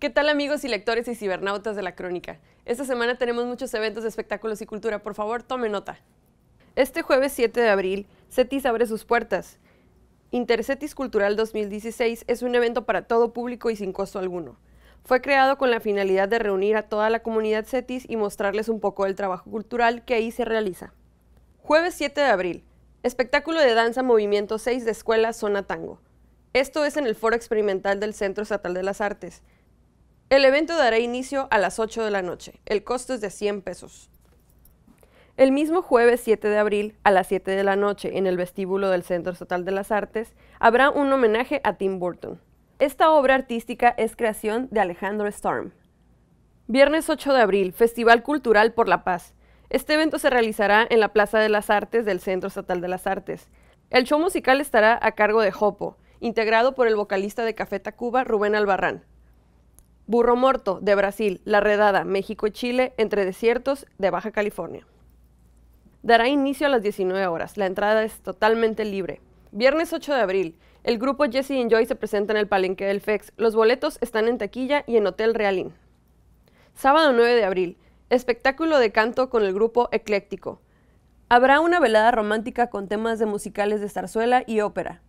¿Qué tal amigos y lectores y cibernautas de la crónica? Esta semana tenemos muchos eventos de espectáculos y cultura, por favor tome nota. Este jueves 7 de abril, CETIS abre sus puertas. Intercetis Cultural 2016 es un evento para todo público y sin costo alguno. Fue creado con la finalidad de reunir a toda la comunidad CETIS y mostrarles un poco del trabajo cultural que ahí se realiza. Jueves 7 de abril, espectáculo de danza Movimiento 6 de Escuela Zona Tango. Esto es en el Foro Experimental del Centro Estatal de las Artes. El evento dará inicio a las 8 de la noche. El costo es de 100 pesos. El mismo jueves 7 de abril, a las 7 de la noche, en el vestíbulo del Centro Estatal de las Artes, habrá un homenaje a Tim Burton. Esta obra artística es creación de Alejandro Storm. Viernes 8 de abril, Festival Cultural por la Paz. Este evento se realizará en la Plaza de las Artes del Centro Estatal de las Artes. El show musical estará a cargo de Jopo, integrado por el vocalista de Cafeta Cuba Rubén Albarrán. Burro Morto, de Brasil, La Redada, México y Chile, entre desiertos de Baja California. Dará inicio a las 19 horas. La entrada es totalmente libre. Viernes 8 de abril, el grupo Jesse Joy se presenta en el palenque del FEX. Los boletos están en taquilla y en Hotel Realín. Sábado 9 de abril, espectáculo de canto con el grupo Ecléctico. Habrá una velada romántica con temas de musicales de zarzuela y ópera.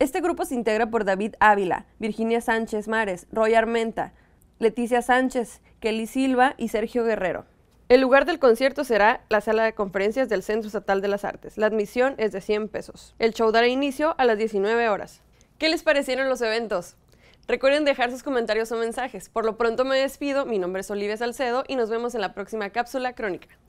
Este grupo se integra por David Ávila, Virginia Sánchez Mares, Roy Armenta, Leticia Sánchez, Kelly Silva y Sergio Guerrero. El lugar del concierto será la sala de conferencias del Centro Estatal de las Artes. La admisión es de 100 pesos. El show dará inicio a las 19 horas. ¿Qué les parecieron los eventos? Recuerden dejar sus comentarios o mensajes. Por lo pronto me despido, mi nombre es Olivia Salcedo y nos vemos en la próxima cápsula crónica.